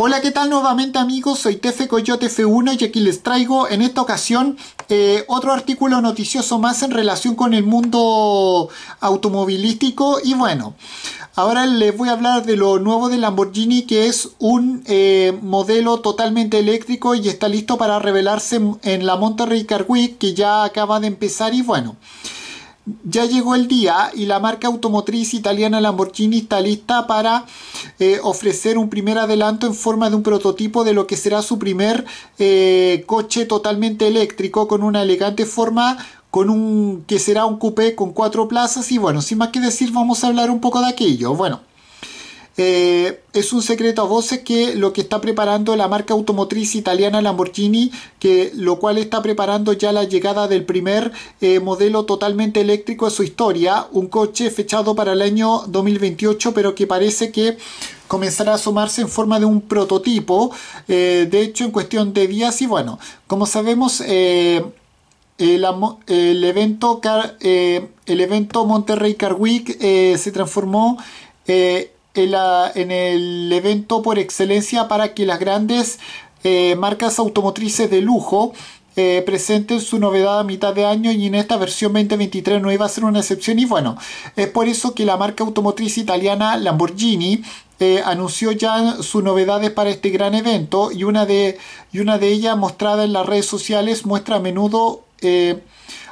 Hola, ¿qué tal nuevamente amigos? Soy Tefe Coyote F1 y aquí les traigo en esta ocasión eh, otro artículo noticioso más en relación con el mundo automovilístico y bueno, ahora les voy a hablar de lo nuevo de Lamborghini que es un eh, modelo totalmente eléctrico y está listo para revelarse en la Monterrey Car Week que ya acaba de empezar y bueno ya llegó el día y la marca automotriz italiana Lamborghini está lista para eh, ofrecer un primer adelanto en forma de un prototipo de lo que será su primer eh, coche totalmente eléctrico con una elegante forma con un que será un coupé con cuatro plazas y bueno, sin más que decir vamos a hablar un poco de aquello. Bueno, eh, es un secreto a voces que lo que está preparando la marca automotriz italiana Lamborghini, que lo cual está preparando ya la llegada del primer eh, modelo totalmente eléctrico a su historia, un coche fechado para el año 2028, pero que parece que comenzará a asomarse en forma de un prototipo, eh, de hecho en cuestión de días y bueno, como sabemos... El, evento, el evento Monterrey Car Week se transformó eh, en, el evento por excelencia para que las grandes eh, marcas automotrices de lujo eh, presenten su novedad a mitad de año y en esta versión 2023 no iba a ser una excepción y bueno, es por eso que la marca automotriz italiana Lamborghini eh, anunció ya sus novedades para este gran evento y una de, y una de ellas mostrada en las redes sociales muestra a menudo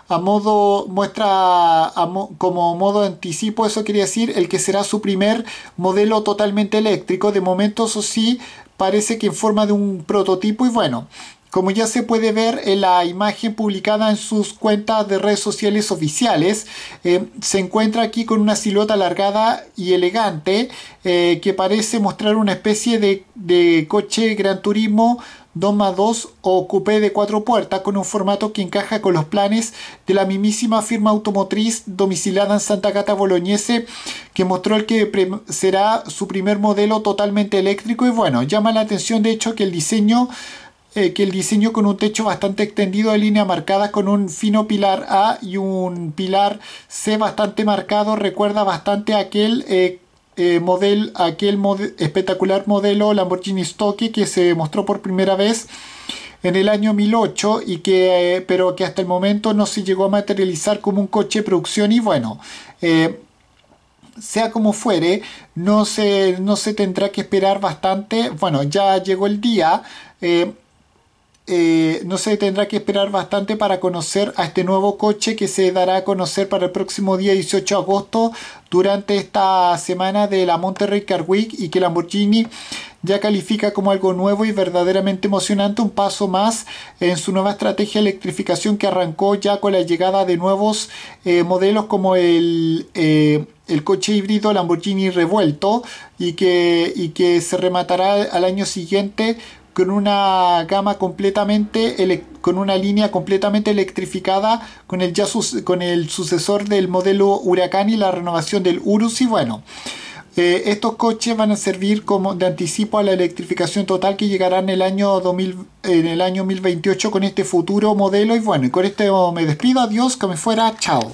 a modo muestra como modo anticipo, eso quería decir el que será su primer modelo totalmente eléctrico. De momento, eso sí, parece que en forma de un prototipo y bueno. Como ya se puede ver en la imagen publicada en sus cuentas de redes sociales oficiales, eh, se encuentra aquí con una silueta alargada y elegante eh, que parece mostrar una especie de, de coche gran turismo 2 más 2 o de cuatro puertas con un formato que encaja con los planes de la mismísima firma automotriz domicilada en Santa Cata Boloñese que mostró el que será su primer modelo totalmente eléctrico y bueno, llama la atención de hecho que el diseño eh, que el diseño con un techo bastante extendido de línea marcada con un fino pilar A y un pilar C bastante marcado recuerda bastante a aquel eh, eh, model, aquel espectacular modelo Lamborghini Stocky que se mostró por primera vez en el año 1008 y que eh, pero que hasta el momento no se llegó a materializar como un coche de producción y bueno eh, sea como fuere, no se, no se tendrá que esperar bastante. Bueno, ya llegó el día. Eh, no se tendrá que esperar bastante para conocer a este nuevo coche que se dará a conocer para el próximo día 18 de agosto durante esta semana de la Monterrey Car Week y que Lamborghini ya califica como algo nuevo y verdaderamente emocionante, un paso más en su nueva estrategia de electrificación que arrancó ya con la llegada de nuevos eh, modelos como el, eh, el coche híbrido Lamborghini revuelto y que, y que se rematará al año siguiente con una gama completamente con una línea completamente electrificada con el, con el sucesor del modelo Huracán y la renovación del Urus y bueno eh, estos coches van a servir como de anticipo a la electrificación total que llegará en el año 2000, en el año 2028 con este futuro modelo y bueno y con esto me despido adiós que me fuera chao